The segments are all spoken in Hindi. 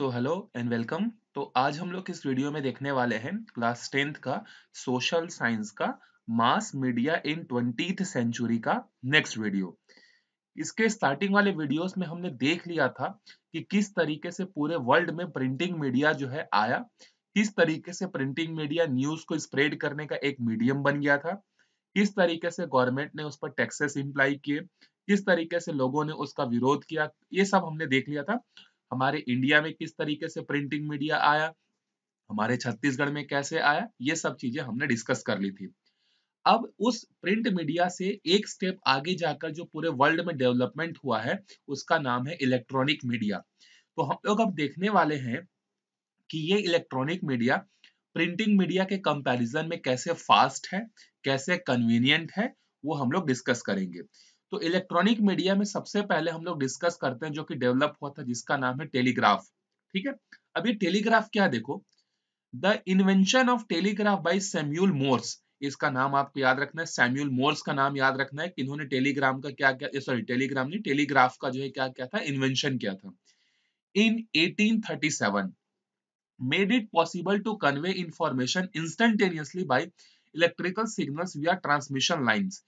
सो हेलो एंड वेलकम तो आज हम लोग इस वीडियो में देखने वाले हैं क्लास टेंथ का सोशल साइंस का mass media in twenty century का नेक्स्ट वीडियो इसके स्टार्टिंग वाले वीडियोस में हमने देख लिया था कि किस तरीके से पूरे वर्ल्ड में प्रिंटिंग मीडिया जो है आया किस तरीके से प्रिंटिंग मीडिया न्यूज को स्प्रेड करने का एक मीडियम बन गया था किस तरीके से गवर्नमेंट ने उस पर टैक्सेस इंप्लाई किए किस तरीके से लोगों ने उसका विरोध किया ये सब हमने देख लिया था हमारे इंडिया में किस तरीके से प्रिंटिंग मीडिया आया हमारे छत्तीसगढ़ में कैसे आया ये सब चीजें हमने डिस्कस कर ली थी अब उस प्रिंट मीडिया से एक स्टेप आगे जाकर जो पूरे वर्ल्ड में डेवलपमेंट हुआ है उसका नाम है इलेक्ट्रॉनिक मीडिया तो हम लोग अब देखने वाले हैं कि ये इलेक्ट्रॉनिक मीडिया प्रिंटिंग मीडिया के कंपैरिजन में कैसे फास्ट है कैसे कन्वीनियंट है वो हम लोग डिस्कस करेंगे तो इलेक्ट्रॉनिक मीडिया में सबसे पहले हम लोग डिस्कस करते हैं जो कि डेवलप हुआ था जिसका नाम है टेलीग्राफ ठीक है अब ये टेलीग्राफ क्या देखो the invention of telegraph by Samuel Morse इसका नाम आपको याद रखना है सैम्यूल मोर्स का नाम याद रखना है कि इन्होंने टेलीग्राम का क्या क्या सॉरी टेलीग्राम नहीं टेलीग्राफ का जो है क्या क्या था इन्वेंशन किया था in 1837 made it possible to convey information instantaneously by electrical signals via transmission lines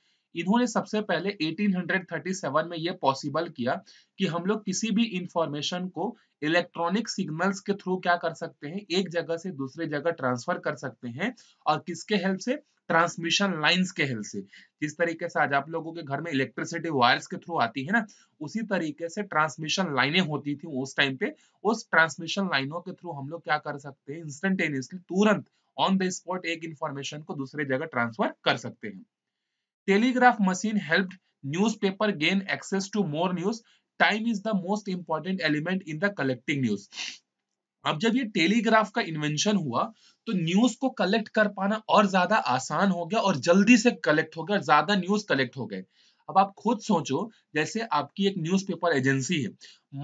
इन्होंने सबसे पहले 1837 में यह पॉसिबल किया कि हम लोग किसी भी इंफॉर्मेशन को इलेक्ट्रॉनिक सिग्नल्स के थ्रू क्या कर सकते हैं एक जगह से दूसरे जगह ट्रांसफर कर सकते हैं और किसके हेल्प से ट्रांसमिशन लाइंस के हेल्प से जिस तरीके से आज आप लोगों के घर में इलेक्ट्रिसिटी वायर्स के थ्रू आती है ना उसी तरीके से ट्रांसमिशन लाइनें होती थी उस टाइम पे उस ट्रांसमिशन लाइनों के थ्रू हम लोग क्या कर सकते हैं इंस्टेंटेनियसली तुरंत ऑन द स्पॉट एक इंफॉर्मेशन को दूसरे जगह ट्रांसफर कर सकते हैं telegraph machine helped newspaper gain access to more news time is the most important element in the collecting news अब जब ये टेलीग्राफ का इन्वेंशन हुआ तो न्यूज को कलेक्ट कर पाना और ज्यादा आसान हो गया और जल्दी से कलेक्ट हो गया ज्यादा न्यूज कलेक्ट हो गए अब आप खुद सोचो जैसे आपकी एक न्यूज़पेपर एजेंसी है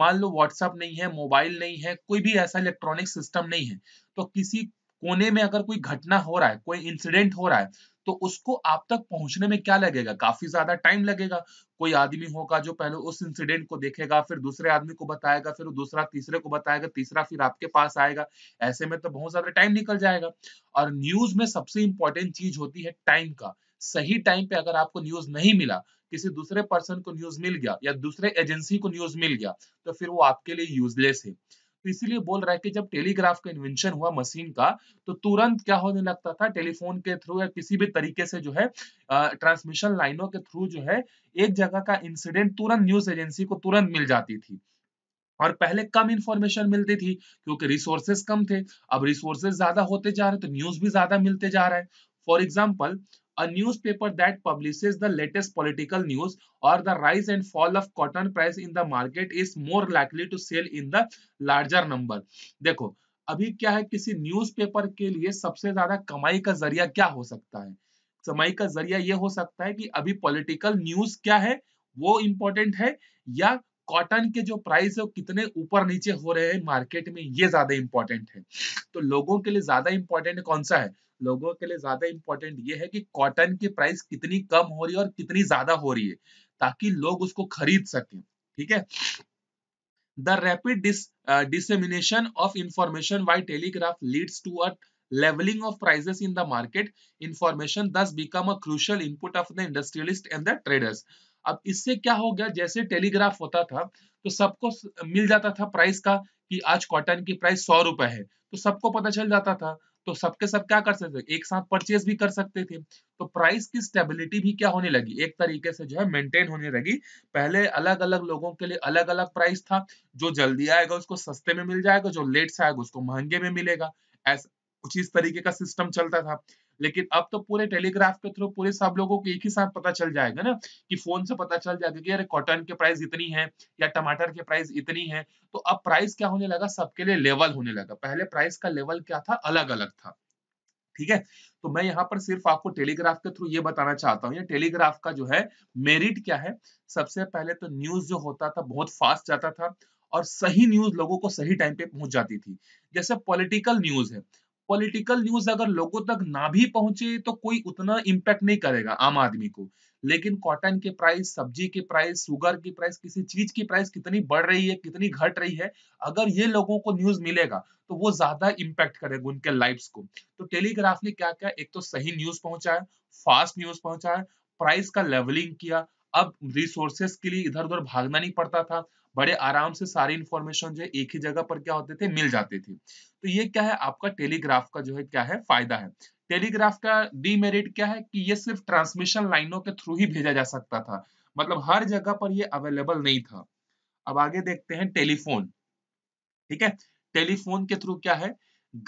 मान लो व्हाट्सएप नहीं है मोबाइल नहीं है कोई भी ऐसा इलेक्ट्रॉनिक सिस्टम नहीं है तो किसी कोने में अगर कोई घटना हो रहा है कोई इंसिडेंट हो रहा है तो उसको आप तक पहुंचने में क्या लगेगा काफी ज्यादा टाइम लगेगा कोई आदमी होगा जो पहले उस इंसिडेंट को देखेगा फिर दूसरे आदमी को बताएगा फिर दूसरा तीसरे को बताएगा तीसरा फिर आपके पास आएगा ऐसे में तो बहुत ज्यादा टाइम निकल जाएगा और न्यूज में सबसे इंपॉर्टेंट चीज होती है टाइम का सही टाइम पे अगर आपको न्यूज नहीं मिला किसी दूसरे पर्सन को न्यूज मिल गया या दूसरे एजेंसी को न्यूज मिल गया तो फिर वो आपके लिए यूजलेस है तो इसीलिए बोल रहा है कि जब टेलीग्राफ का इन्वेंशन हुआ मशीन का तो तुरंत क्या होने लगता था टेलीफोन के थ्रू या किसी भी तरीके से जो है ट्रांसमिशन लाइनों के थ्रू जो है एक जगह का इंसिडेंट तुरंत न्यूज एजेंसी को तुरंत मिल जाती थी और पहले कम इंफॉर्मेशन मिलती थी क्योंकि रिसोर्सेज कम थे अब रिसोर्सेज ज्यादा होते जा रहे तो न्यूज भी ज्यादा मिलते जा रहा है for example a newspaper that publishes the latest political news or the rise and fall of cotton price in the market is more likely to sell in the larger number dekho abhi kya hai kisi newspaper ke liye sabse zyada kamai ka zariya kya ho sakta hai kamai ka zariya ye ho sakta hai ki abhi political news kya hai wo important hai ya cotton के जो प्राइस है वो कितने ऊपर नीचे हो रहे हैं मार्केट में ये ज्यादा इंपॉर्टेंट है तो लोगों के लिए ज्यादा इंपॉर्टेंट कौन सा है लोगों के लिए ज्यादा इंपॉर्टेंट ये है कि कॉटन की प्राइस कितनी कम हो रही है और कितनी ज्यादा हो रही है ताकि लोग उसको खरीद सकें ठीक है the rapid dissemination of information via telegraph leads to a leveling of prices in the market information thus become a crucial input of the industrialist and the traders अब इससे क्या हो गया जैसे टेलीग्राफ होता था तो सबको मिल जाता था प्राइस का कि आज कॉटन की प्राइस सौ रुपए है तो सबको पता चल जाता था तो सबके सब क्या कर सकते थे एक साथ परचेज भी कर सकते थे तो प्राइस की स्टेबिलिटी भी क्या होने लगी एक तरीके से जो है मेंटेन होने लगी पहले अलग अलग लोगों के लिए अलग अलग प्राइस था जो जल्दी आएगा उसको सस्ते में मिल जाएगा जो लेट से आएगा उसको महंगे में मिलेगा ऐसा कुछ इस तरीके का सिस्टम चलता था लेकिन अब तो पूरे टेलीग्राफ के थ्रू पूरे सब लोगों को एक ही साथ पता चल जाएगा ना कि फोन से पता चल जाएगा कि अरे कॉटन के प्राइस इतनी है या टमाटर के प्राइस इतनी है तो अब प्राइस क्या होने लगा सबके लिए लेवल होने लगा पहले प्राइस का लेवल क्या था अलग अलग था ठीक है तो मैं यहाँ पर सिर्फ आपको टेलीग्राफ के थ्रू ये बताना चाहता हूँ ये टेलीग्राफ का जो है मेरिट क्या है सबसे पहले तो न्यूज जो होता था बहुत फास्ट जाता था और सही न्यूज लोगों को सही टाइम पे पहुंच जाती थी जैसे पॉलिटिकल न्यूज है पॉलिटिकल न्यूज अगर लोगों तक ना भी पहुंचे तो कोई उतना इम्पैक्ट नहीं करेगा आम आदमी को लेकिन कॉटन के प्राइस सब्जी के प्राइस शुगर की प्राइस किसी चीज की प्राइस कितनी बढ़ रही है कितनी घट रही है अगर ये लोगों को न्यूज मिलेगा तो वो ज्यादा इम्पैक्ट करेगा उनके लाइफ को तो टेलीग्राफ ने क्या किया एक तो सही न्यूज पहुंचाया फास्ट न्यूज पहुंचाया प्राइस का लेवलिंग किया अब रिसोर्सेस के लिए इधर उधर भागना नहीं पड़ता था बड़े आराम से सारी इंफॉर्मेशन जो है एक ही जगह पर क्या होते थे मिल जाती थी तो ये क्या है आपका टेलीग्राफ का जो है क्या है फायदा है टेलीग्राफ का डीमेरिट क्या है कि ये सिर्फ ट्रांसमिशन लाइनों के थ्रू ही भेजा जा सकता था मतलब हर जगह पर ये अवेलेबल नहीं था अब आगे देखते हैं टेलीफोन ठीक है टेलीफोन के थ्रू क्या है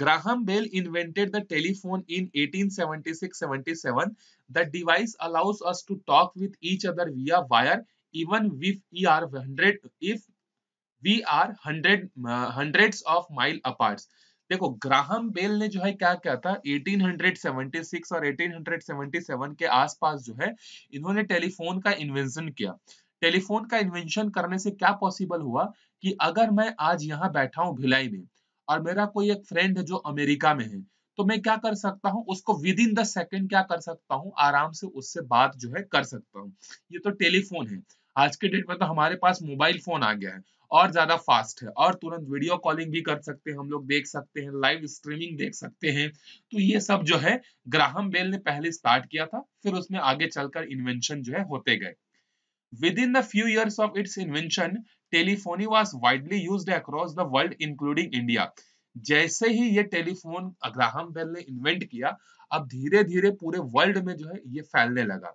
Graham Bell invented the telephone in 1876-77. The device allows us to talk with each other via wire even e if we are 100 if we are 100 uh, hundreds of mile apart देखो ग्राहम बेल ने जो है क्या किया था 1876 और 1877 के आसपास जो है इन्होंने टेलीफोन का इन्वेंशन किया टेलीफोन का इन्वेंशन करने से क्या पॉसिबल हुआ कि अगर मैं आज यहाँ बैठा हूँ भिलाई में और मेरा कोई एक फ्रेंड है जो अमेरिका में है तो मैं क्या कर सकता हूँ उसको विद इन द सेकेंड क्या कर सकता हूँ आराम से उससे बात जो है कर सकता हूँ ये तो टेलीफोन है आज के डेट में तो हमारे पास मोबाइल फोन आ गया है और ज्यादा फास्ट है और तुरंत वीडियो कॉलिंग भी कर सकते हैं हम लोग देख सकते हैं लाइव स्ट्रीमिंग देख सकते हैं तो ये सब जो है ग्राहम बेल ने पहले स्टार्ट किया था फिर उसमें आगे चलकर इन्वेंशन जो है होते गए within the few years of its invention telephony was widely use across the world including India जैसे ही ये टेलीफोन ग्राहम बेल ने इन्वेंट किया अब धीरे धीरे पूरे वर्ल्ड में जो है ये फैलने लगा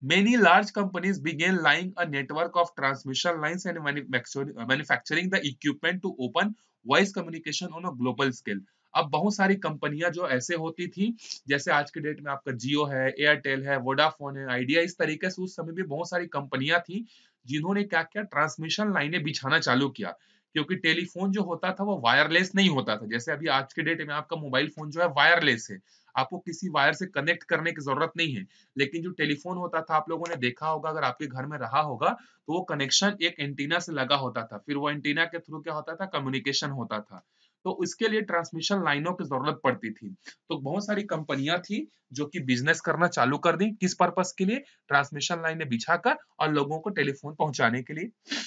Many large companies began laying a network of transmission lines and manufacturing the equipment to open voice communication on a global scale अब बहुत सारी कंपनियां जो ऐसे होती थी जैसे आज के डेट में आपका जियो है एयरटेल है वोडाफोन है आइडिया इस तरीके से उस समय भी बहुत सारी कंपनियां थी जिन्होंने क्या किया ट्रांसमिशन लाइनें बिछाना चालू किया क्योंकि टेलीफोन जो होता था वो वायरलेस नहीं होता था जैसे अभी आज के डेट में आपका मोबाइल फोन जो है वायरलेस है आपको किसी वायर से कनेक्ट करने की जरूरत नहीं है लेकिन जो टेलीफोन होता था आप लोगों ने देखा होगा अगर आपके घर में रहा होगा तो वो कनेक्शन एक एंटीना से लगा होता था फिर वो एंटीना के थ्रू क्या होता था कम्युनिकेशन होता था तो उसके लिए ट्रांसमिशन लाइनों की जरूरत पड़ती थी तो बहुत सारी कंपनियां थी जो कि बिजनेस करना चालू कर दी किस पर्पज के लिए ट्रांसमिशन लाइन कर और लोगों को टेलीफोन पहुंचाने के लिए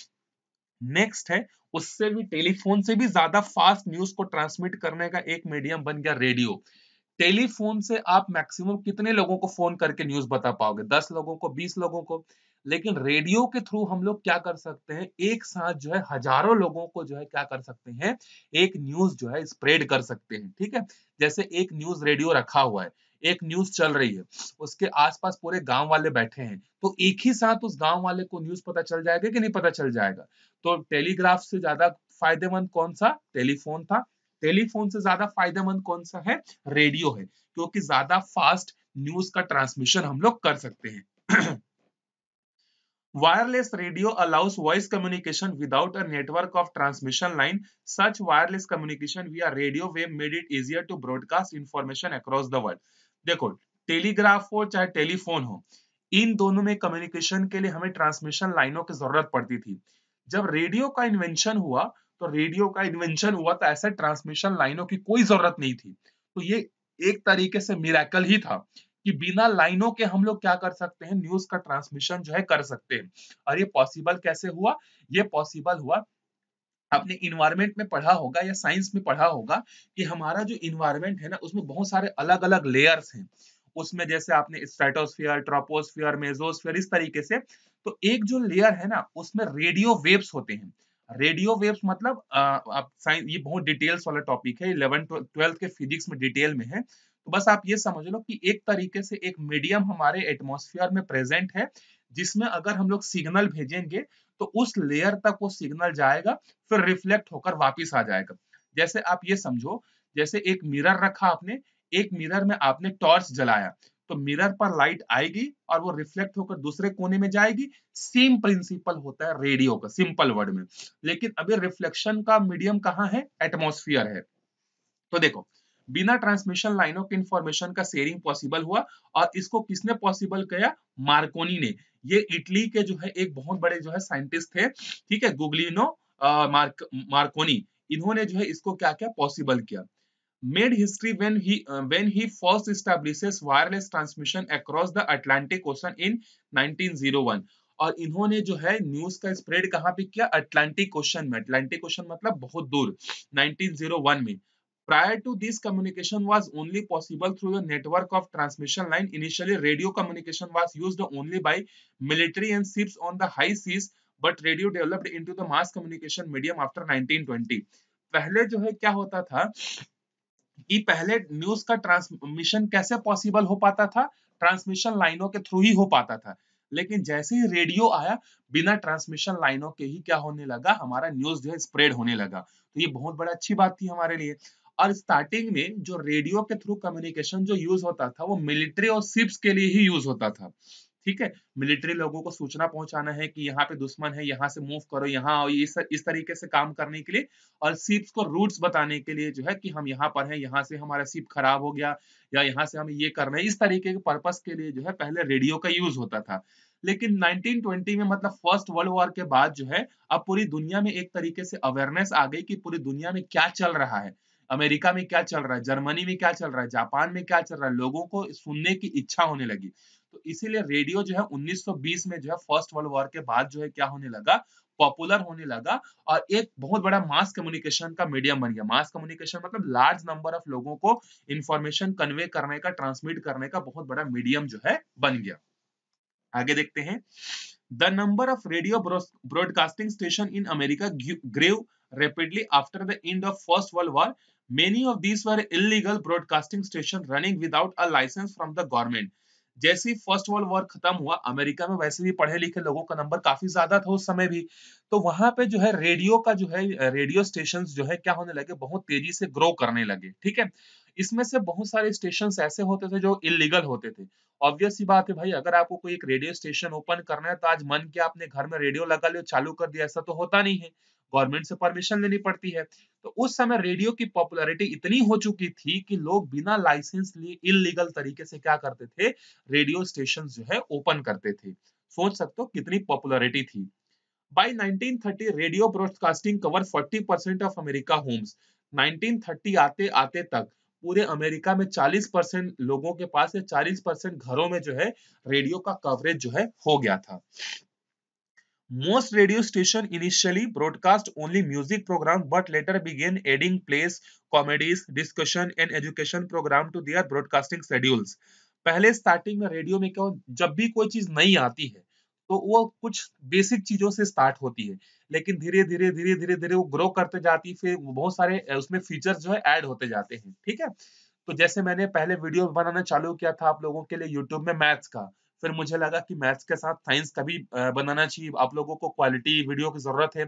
नेक्स्ट है उससे भी टेलीफोन से भी ज्यादा फास्ट न्यूज को ट्रांसमिट करने का एक मीडियम बन गया रेडियो टेलीफोन से आप मैक्सिमम कितने लोगों को फोन करके न्यूज बता पाओगे दस लोगों को बीस लोगों को लेकिन रेडियो के थ्रू हम लोग क्या कर सकते हैं एक साथ जो है हजारों लोगों को जो है क्या कर सकते हैं एक न्यूज जो है स्प्रेड कर सकते हैं ठीक है जैसे एक न्यूज रेडियो रखा हुआ है एक न्यूज चल रही है उसके आसपास पूरे गांव वाले बैठे हैं तो एक ही साथ उस गांव वाले को न्यूज पता चल जाएगा कि नहीं पता चल जाएगा तो टेलीग्राफ से ज्यादा फायदेमंद कौन सा टेलीफोन था टेलीफोन से ज्यादा फायदेमंद कौन सा है रेडियो है क्योंकि ज्यादा फास्ट न्यूज का ट्रांसमिशन हम लोग कर सकते हैं wireless radio allows voice communication without a network of transmission line such wireless communication via radio wave made it easier to broadcast information across the world देखो टेलीग्राफ हो चाहे टेलीफोन हो इन दोनों में कम्युनिकेशन के लिए हमें ट्रांसमिशन लाइनों की जरूरत पड़ती थी जब रेडियो का इन्वेंशन हुआ तो रेडियो का इन्वेंशन हुआ तो ऐसे ट्रांसमिशन लाइनों की कोई जरूरत नहीं थी तो ये एक तरीके से मिराकल ही था कि बिना लाइनों के हम लोग क्या कर सकते हैं न्यूज का ट्रांसमिशन जो है कर सकते हैं और ये पॉसिबल कैसे हुआ ये पॉसिबल हुआ आपने इन्वायरमेंट में पढ़ा होगा या साइंस में पढ़ा होगा कि हमारा जो इन्वायरमेंट है ना उसमें बहुत सारे अलग अलग लेयर्स हैं उसमें जैसे आपने स्ट्रेटोस्फियर ट्रोपोस्फियर मेजोस्फियर इस तरीके से तो एक जो लेयर है ना उसमें रेडियो वेव्स होते हैं रेडियो वेव्स मतलब आप साइंस ये बहुत डिटेल्स वाला टॉपिक है इलेवन ट्वेल्थ के फिजिक्स में डिटेल में है तो बस आप ये समझ लो कि एक तरीके से एक मीडियम हमारे एटमोसफियर में प्रेजेंट है जिसमें अगर हम लोग सिग्नल भेजेंगे तो उस लेयर तक वो सिग्नल जाएगा फिर रिफ्लेक्ट होकर वापिस आ जाएगा जैसे आप ये समझो जैसे एक मिरर रखा आपने एक मिरर में आपने टॉर्च जलाया तो मिरर पर लाइट आएगी और वो रिफ्लेक्ट होकर दूसरे कोने में जाएगी सेम प्रिंसिपल होता है रेडियो का सिंपल वर्ड में लेकिन अभी रिफ्लेक्शन का मीडियम कहाँ है एटमोस्फियर है तो देखो बिना ट्रांसमिशन लाइनों के इंफॉर्मेशन का शेयरिंग पॉसिबल हुआ और इसको किसने पॉसिबल किया मार्कोनी ने ये इटली के जो है एक बहुत बड़े जो है साइंटिस्ट थे ठीक है गुगलिनो मार्क मार्कोनी इन्होंने जो है इसको क्या क्या पॉसिबल किया made history when he uh, when he first establishes wireless transmission across the Atlantic Ocean in 1901. और इन्होंने जो है न्यूज का स्प्रेड कहां पे किया अटलांटिक ओशन में अटलांटिक ओशन मतलब बहुत दूर 1901 में prior to this communication was only possible through the network of transmission line initially radio communication was used only by military and ships on the high seas but radio developed into the mass communication medium after 1920 पहले जो है क्या होता था कि पहले न्यूज का ट्रांसमिशन कैसे पॉसिबल हो पाता था ट्रांसमिशन लाइनों के थ्रू ही हो पाता था लेकिन जैसे ही रेडियो आया बिना ट्रांसमिशन लाइनों के ही क्या होने लगा हमारा न्यूज जो है स्प्रेड होने लगा तो ये बहुत बड़ा अच्छी बात थी हमारे लिए और स्टार्टिंग में जो रेडियो के थ्रू कम्युनिकेशन जो यूज होता था वो मिलिट्री और सिप्स के लिए ही यूज होता था ठीक है मिलिट्री लोगों को सूचना पहुंचाना है कि यहाँ पे दुश्मन है यहाँ से मूव करो यहाँ आओ इस, इस तरीके से काम करने के लिए और सीप्स को रूट्स बताने के लिए जो है कि हम यहाँ पर हैं यहाँ से हमारा सीप खराब हो गया या यहाँ से हमें ये करना है इस तरीके के पर्पज के लिए जो है पहले रेडियो का यूज होता था लेकिन 1920 में मतलब फर्स्ट वर्ल्ड वॉर के बाद जो है अब पूरी दुनिया में एक तरीके से अवेयरनेस आ गई कि पूरी दुनिया में क्या चल रहा है अमेरिका में क्या चल रहा है जर्मनी में क्या चल रहा है जापान में क्या चल रहा है लोगों को सुनने की इच्छा होने लगी तो इसीलिए रेडियो जो है 1920 में जो है फर्स्ट वर्ल्ड वॉर के बाद जो है क्या होने लगा पॉपुलर होने लगा और एक बहुत बड़ा मास कम्युनिकेशन का मीडियम बन गया मास कम्युनिकेशन मतलब लार्ज नंबर ऑफ लोगों को इन्फॉर्मेशन कन्वे करने का ट्रांसमिट करने का बहुत बड़ा मीडियम जो है बन गया आगे देखते हैं the number of radio broadcasting station in America grew rapidly after the end of first world war many of this were illegal broadcasting station running without a licence from the government जैसे ही फर्स्ट वर्ल्ड वॉर खत्म हुआ अमेरिका में वैसे भी पढ़े लिखे लोगों का नंबर काफी ज्यादा था उस समय भी तो वहां पे जो है रेडियो का जो है रेडियो स्टेशन जो है क्या होने लगे बहुत तेजी से ग्रो करने लगे ठीक है इसमें से बहुत सारे स्टेशन ऐसे होते थे जो इलीगल होते थे ऑब्वियस ही बात है भाई अगर आपको कोई एक रेडियो स्टेशन ओपन करना है तो आज मन के आपने घर में रेडियो लगा लियो चालू कर दिया ऐसा तो होता नहीं है गवर्नमेंट से परमिशन लेनी पड़ती है तो उस समय रेडियो की पॉपुलैरिटी इतनी हो चुकी थी कि लोग बिना लाइसेंस लिए इनलीगल तरीके से क्या करते थे रेडियो स्टेशन जो है ओपन करते थे सोच सकते हो कितनी पॉपुलैरिटी थी by 1930 radio broadcasting cover 40 percent of America homes 1930 आते आते तक पूरे अमेरिका में 40 परसेंट लोगों के पास या 40 परसेंट घरों में जो है रेडियो का कवरेज जो है हो गया था Most radio stations initially broadcast only music programs but later began adding plays, comedies, discussion and education program to their broadcasting schedules. पहले स्टार्टिंग में रेडियो में क्या जब भी कोई चीज नई आती है तो वो कुछ बेसिक चीजों से स्टार्ट होती है लेकिन धीरे धीरे धीरे धीरे धीरे वो ग्रो करते जाती फिर बहुत सारे उसमें फीचर जो है ऐड होते जाते हैं ठीक है तो जैसे मैंने पहले वीडियो बनाना चालू किया था आप लोगों के लिए यूट्यूब में मैथ्स का फिर मुझे लगा कि मैथ्स के साथ साइंस का भी बनाना चाहिए आप लोगों को क्वालिटी वीडियो की जरूरत है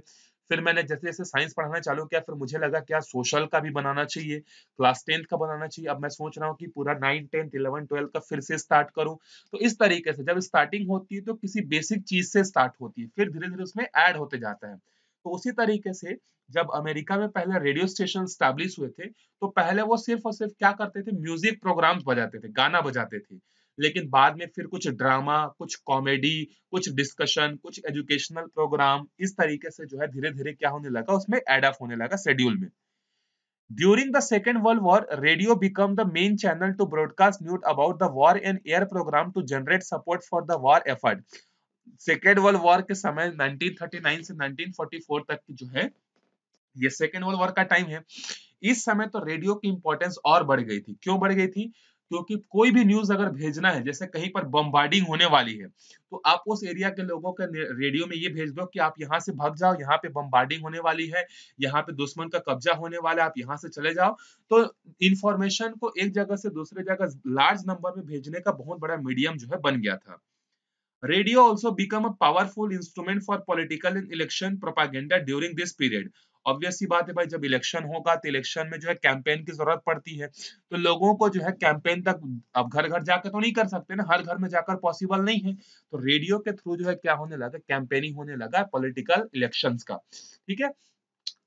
फिर मैंने जैसे जैसे साइंस पढ़ाना चालू किया फिर मुझे लगा क्या सोशल का भी बनाना चाहिए क्लास टेंथ का बनाना चाहिए अब मैं सोच रहा हूँ कि पूरा नाइन टेंथ इलेवन ट्वेल्व का फिर से स्टार्ट करूँ तो इस तरीके से जब स्टार्टिंग होती है तो किसी बेसिक चीज से स्टार्ट होती है फिर धीरे धीरे उसमें एड होते जाता है तो उसी तरीके से जब अमेरिका में पहले रेडियो स्टेशन स्टैब्लिश हुए थे तो पहले वो सिर्फ और सिर्फ क्या करते थे म्यूजिक प्रोग्राम्स बजाते थे गाना बजाते थे लेकिन बाद में फिर कुछ ड्रामा कुछ कॉमेडी कुछ डिस्कशन कुछ एजुकेशनल प्रोग्राम इस तरीके से जो है धीरे धीरे क्या होने लगा उसमें एड ऑफ होने लगा शेड्यूल में during the second world war radio become the main channel to broadcast news about the war and air programme to generate support for the war effort second world war के समय 1939 से 1944 तक की जो है ये सेकेंड वर्ल्ड वॉर का टाइम है इस समय तो रेडियो की इंपॉर्टेंस और बढ़ गई थी क्यों बढ़ गई थी क्योंकि कोई भी न्यूज अगर भेजना है जैसे कहीं पर बम्बार्डिंग होने वाली है तो आप उस एरिया के लोगों के रेडियो में ये भेज दो कि आप यहाँ से भाग जाओ यहाँ पे बम्बार्डिंग होने वाली है यहाँ पे दुश्मन का कब्जा होने वाला है आप यहाँ से चले जाओ तो इंफॉर्मेशन को एक जगह से दूसरे जगह लार्ज नंबर में भेजने का बहुत बड़ा मीडियम जो है बन गया था radio also become a powerful instrument for political election propaganda during this period obvious बात है भाई जब इलेक्शन होगा तो इलेक्शन में जो है कैंपेन की जरूरत पड़ती है तो लोगों को जो है कैंपेन तक अब घर घर जाकर तो नहीं कर सकते ना हर घर में जाकर पॉसिबल नहीं है तो रेडियो के थ्रू जो है क्या होने लगा कैंपेनिंग होने लगा पोलिटिकल इलेक्शन का ठीक है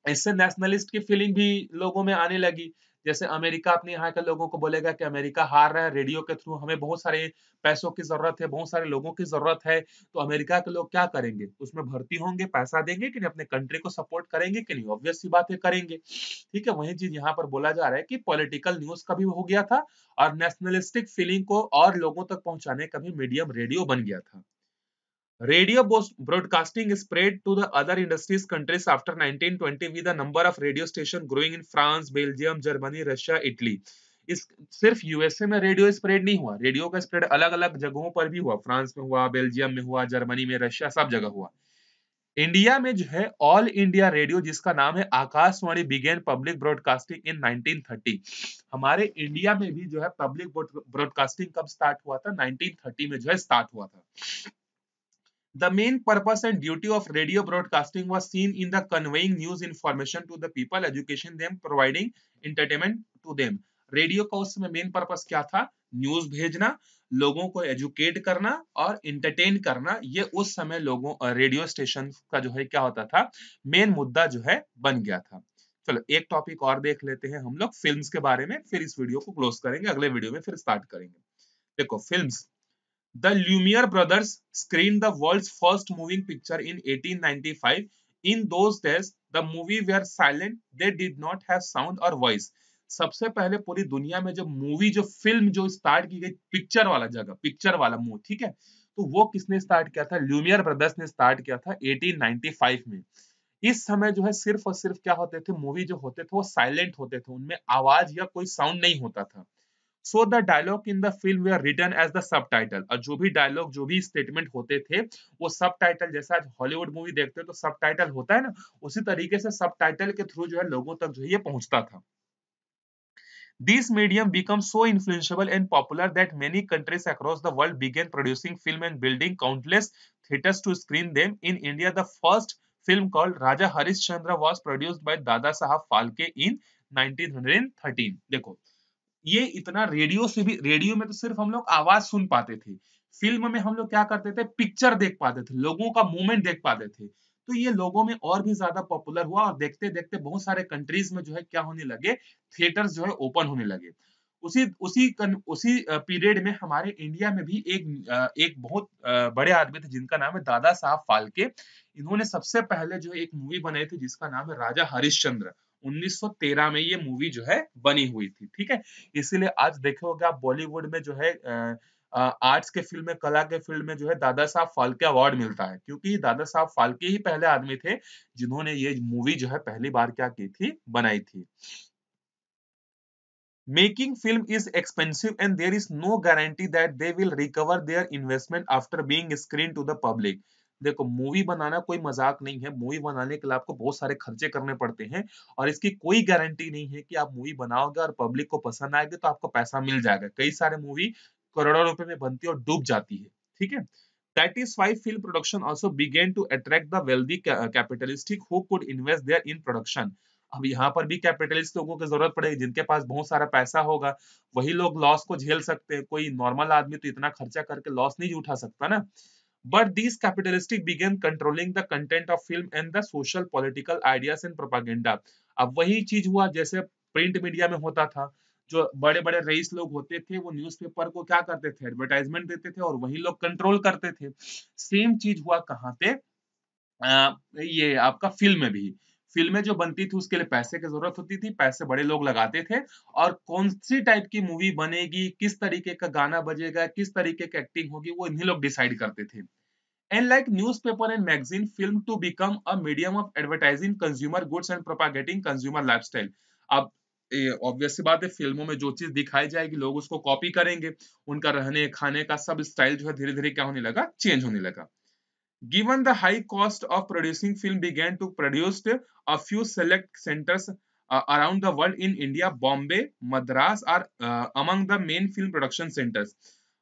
इससे नेशनलिस्ट की फीलिंग भी लोगों में आने लगी जैसे अमेरिका अपने यहाँ के लोगों को बोलेगा कि अमेरिका हार रहा है रेडियो के थ्रू हमें बहुत सारे पैसों की जरूरत है बहुत सारे लोगों की जरूरत है तो अमेरिका के लोग क्या करेंगे उसमें भर्ती होंगे पैसा देंगे कि नहीं अपने कंट्री को सपोर्ट करेंगे कि नहीं ऑब्वियस सी बात करेंगे ठीक है वही चीज यहाँ पर बोला जा रहा है कि पॉलिटिकल न्यूज का भी हो गया था और नेशनलिस्टिक फीलिंग को और लोगों तक पहुंचाने का भी मीडियम रेडियो बन गया था Radio broadcasting spread to the other industries countries after 1920 with the number of radio station growing in France, Belgium, Germany, Russia, Italy. इस सिर्फ यूएसए में रेडियो स्प्रेड नहीं हुआ रेडियो का स्प्रेड अलग अलग जगहों पर भी हुआ फ्रांस में हुआ बेल्जियम में हुआ जर्मनी में रशिया सब जगह हुआ इंडिया में जो है ऑल इंडिया रेडियो जिसका नाम है Akashvani began public broadcasting in 1930 हमारे इंडिया में भी जो है पब्लिक ब्रॉडकास्टिंग कब स्टार्ट हुआ था 1930 में जो है स्टार्ट हुआ था The main purpose and duty of radio broadcasting was seen in the conveying news information to the people, education them, providing entertainment to them. Radio का उस समय मेन पर्पस क्या था न्यूज भेजना लोगों को एजुकेट करना और इंटरटेन करना ये उस समय लोगों रेडियो स्टेशन का जो है क्या होता था मेन मुद्दा जो है बन गया था चलो एक टॉपिक और देख लेते हैं हम लोग फिल्म के बारे में फिर इस वीडियो को क्लोज करेंगे अगले वीडियो में फिर स्टार्ट करेंगे देखो film The Lumiere brothers screened the world's first moving picture in 1895. In those days, the movie were silent. They did not have sound or voice. सबसे पहले पूरी दुनिया में जो मूवी जो फिल्म जो स्टार्ट की गई पिक्चर वाला जगह पिक्चर वाला मूव ठीक है तो वो किसने स्टार्ट किया था ल्यूमियर ब्रदर्स ने स्टार्ट किया था 1895 में इस समय जो है सिर्फ और सिर्फ क्या होते थे मूवी जो होते थे वो साइलेंट होते थे उनमें आवाज या कोई साउंड नहीं होता था so the dialogue in the film they are written as the subtitle और जो भी डायलॉग जो भी स्टेटमेंट होते थे वो सब टाइटल जैसे आज हॉलीवुड मूवी देखते हैं तो सब टाइटल होता है ना उसी तरीके से सब टाइटल के थ्रू जो है लोगों तक जो है ये पहुंचता था This medium becomes so influential and popular that many countries across the world began producing film and building countless theaters to screen them. In India, the first film called Raja Harish Chandra was produced by Dada Sahab Phalke in 1913. देखो ये इतना रेडियो से भी रेडियो में तो सिर्फ हम लोग आवाज सुन पाते थे फिल्म में हम लोग क्या करते थे पिक्चर देख पाते थे लोगों का मूवमेंट देख पाते थे तो ये लोगों में और भी ज्यादा पॉपुलर हुआ और देखते देखते बहुत सारे कंट्रीज में जो है क्या होने लगे थिएटर्स जो है ओपन होने लगे उसी उसी उसी पीरियड में हमारे इंडिया में भी एक एक बहुत बड़े आदमी थे जिनका नाम है दादा साहब फालके इन्होंने सबसे पहले जो है एक मूवी बनाई थी जिसका नाम है राजा हरिश्चंद्र 1913 में ये मूवी जो है बनी हुई थी ठीक है इसीलिए आज देखोगे आप बॉलीवुड में जो है आर्ट्स के फील्ड में कला के फील्ड में जो है दादा साहब फाल्के अवार्ड मिलता है क्योंकि दादा साहब फाल्के ही पहले आदमी थे जिन्होंने ये मूवी जो है पहली बार क्या की थी बनाई थी making film is expensive and there is no guarantee that they will recover their investment after being screen to the public देखो मूवी बनाना कोई मजाक नहीं है मूवी बनाने के लिए आपको बहुत सारे खर्चे करने पड़ते हैं और इसकी कोई गारंटी नहीं है कि आप मूवी बनाओगे और पब्लिक को पसंद आएगी तो आपको पैसा मिल जाएगा कई सारे मूवी करोड़ों रुपए में बनती है और डूब जाती है ठीक है That is why film production also began to attract the wealthy capitalistic who could invest there in production. अब यहाँ पर भी कैपिटलिस्ट लोगों की जरूरत पड़ेगी जिनके पास बहुत सारा पैसा होगा वही लोग लॉस को झेल सकते हैं कोई नॉर्मल आदमी तो इतना खर्चा करके लॉस नहीं उठा सकता ना But these capitalistic began controlling the content of film and the social political ideas and propaganda. अब वही चीज हुआ जैसे प्रिंट मीडिया में होता था जो बड़े बड़े रईस लोग होते थे वो न्यूज़पेपर को क्या करते थे एडवर्टाइजमेंट देते थे और वही लोग कंट्रोल करते थे सेम चीज हुआ कहाँ पे आ, ये आपका फिल्म में भी फिल्में जो बनती थी उसके लिए पैसे की जरूरत होती थी पैसे बड़े लोग लगाते थे और कौन सी टाइप की मूवी बनेगी किस तरीके का गाना बजेगा किस तरीके की एक्टिंग होगी वो इन्हीं लोग डिसाइड करते थे and like newspaper and magazine film to become a medium of advertising consumer goods and propagating consumer lifestyle अब ऑब्वियसली बात है फिल्मों में जो चीज दिखाई जाएगी लोग उसको कॉपी करेंगे उनका रहने खाने का सब स्टाइल जो है धीरे धीरे क्या होने लगा चेंज होने लगा given the high cost of producing film began to produced a few select centres around the world in India Bombay Madras are among the main film production centres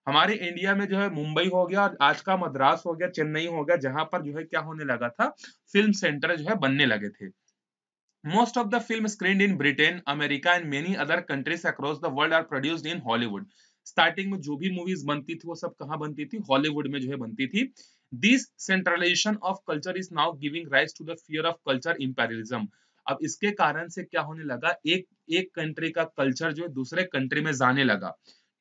हमारे इंडिया में जो है मुंबई हो गया और आज का मद्रास हो गया चेन्नई हो गया जहां पर जो है क्या होने लगा था फिल्म सेंटर जो है बनने लगे थे most of the film screen in Britain America and many other countries across the world are produced इन हॉलीवुड स्टार्टिंग में जो भी मूवीज बनती थी वो सब कहा बनती थी हॉलीवुड में जो है बनती थी this centralisation of culture is now giving rise to the fear of culture imperialism अब इसके कारण से क्या होने लगा एक एक कंट्री का कल्चर जो है दूसरे कंट्री में जाने लगा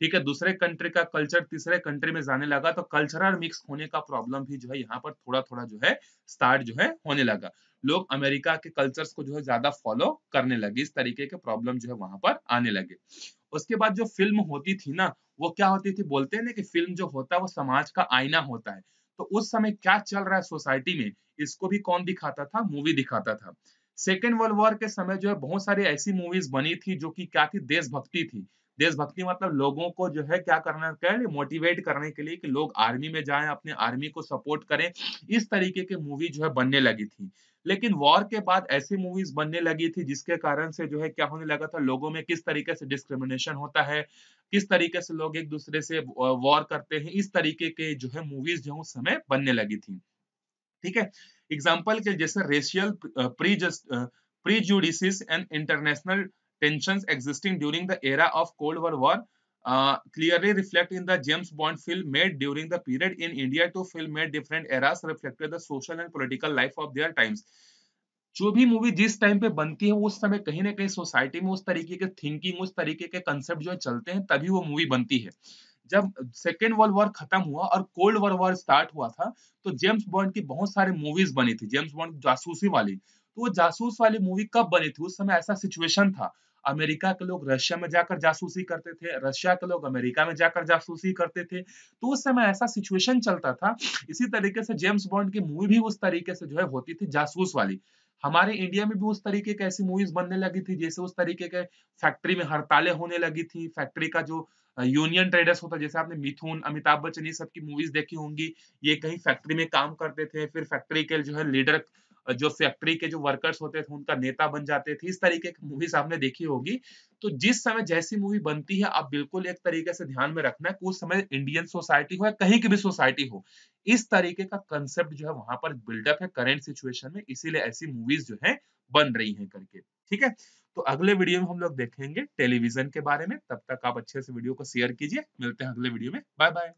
ठीक है दूसरे कंट्री का कल्चर तीसरे कंट्री में जाने लगा तो कल्चरल मिक्स होने का प्रॉब्लम भी जो है यहाँ पर थोड़ा थोड़ा जो है स्टार्ट जो है होने लगा लोग अमेरिका के कल्चर्स को जो है ज्यादा फॉलो करने लगे इस तरीके के प्रॉब्लम जो है वहां पर आने लगे उसके बाद जो फिल्म होती थी ना वो क्या होती थी बोलते हैं ना कि फिल्म जो होता है वो समाज का आईना होता है तो उस समय क्या चल रहा है सोसाइटी में इसको भी कौन दिखाता था मूवी दिखाता था सेकेंड वर्ल्ड वॉर के समय जो है बहुत सारी ऐसी मूवीज बनी थी जो कि क्या थी देशभक्ति थी देशभक्ति मतलब लोगों को जो है क्या करना लिए मोटिवेट करने के लिए कि लोग आर्मी में जाएं अपने आर्मी को सपोर्ट करें इस तरीके की मूवी जो है बनने लगी थी लेकिन वॉर के बाद ऐसी मूवीज बनने लगी थी जिसके कारण से जो है क्या होने लगा था लोगों में किस तरीके से डिस्क्रिमिनेशन होता है किस तरीके से लोग एक दूसरे से वॉर करते हैं इस तरीके के जो है मूवीज जो उस समय बनने लगी थी ठीक है एग्जाम्पल के जैसे racial pre just prejudice and international tensions existing during the era of Cold War war uh, clearly reflect in the James Bond film made during the period in India to film made different eras reflected the social and political life of their times. जो भी मूवी जिस टाइम पे बनती है उस समय कहीं ना कहीं सोसाइटी में उस तरीके के थिंकिंग उस तरीके के कंसेप्ट जो चलते हैं तभी वो मूवी बनती है जब सेकेंड वर्ल्ड वॉर खत्म हुआ और कोल्ड वॉर वॉर स्टार्ट हुआ था तो जेम्स बॉन्ड की बहुत सारी मूवीज बनी थी जेम्स बॉन्ड जासूसी वाली तो वो जासूस वाली मूवी कब बनी थी उस समय ऐसा सिचुएशन था अमेरिका के लोग रशिया में जाकर जासूसी करते थे रशिया के लोग अमेरिका में जाकर जासूसी करते थे तो उस समय ऐसा सिचुएशन चलता था इसी तरीके से जेम्स बॉन्ड की मूवी भी उस तरीके से जो है होती थी जासूस वाली हमारे इंडिया में भी उस तरीके की ऐसी मूवीज बनने लगी थी जैसे उस तरीके के फैक्ट्री में हड़तालें होने लगी थी फैक्ट्री का जो यूनियन ट्रेडर्स होता जैसे आपने मिथुन अमिताभ बच्चन ये सबकी मूवीज देखी होंगी ये कहीं फैक्ट्री में काम करते थे फिर फैक्ट्री के जो है लीडर जो फैक्ट्री के जो वर्कर्स होते थे उनका नेता बन जाते थे इस तरीके की मूवीज आपने देखी होगी तो जिस समय जैसी मूवी बनती है आप बिल्कुल एक तरीके से ध्यान में रखना है उस समय इंडियन सोसाइटी हो या कहीं की भी सोसाइटी हो इस तरीके का कंसेप्ट जो है वहां पर बिल्डअप है करेंट सिचुएशन में इसीलिए ऐसी मूवीज जो है बन रही है करके ठीक है तो अगले वीडियो में हम लोग देखेंगे टेलीविजन के बारे में तब तक आप अच्छे से वीडियो को शेयर कीजिए मिलते हैं अगले वीडियो में बाय बाय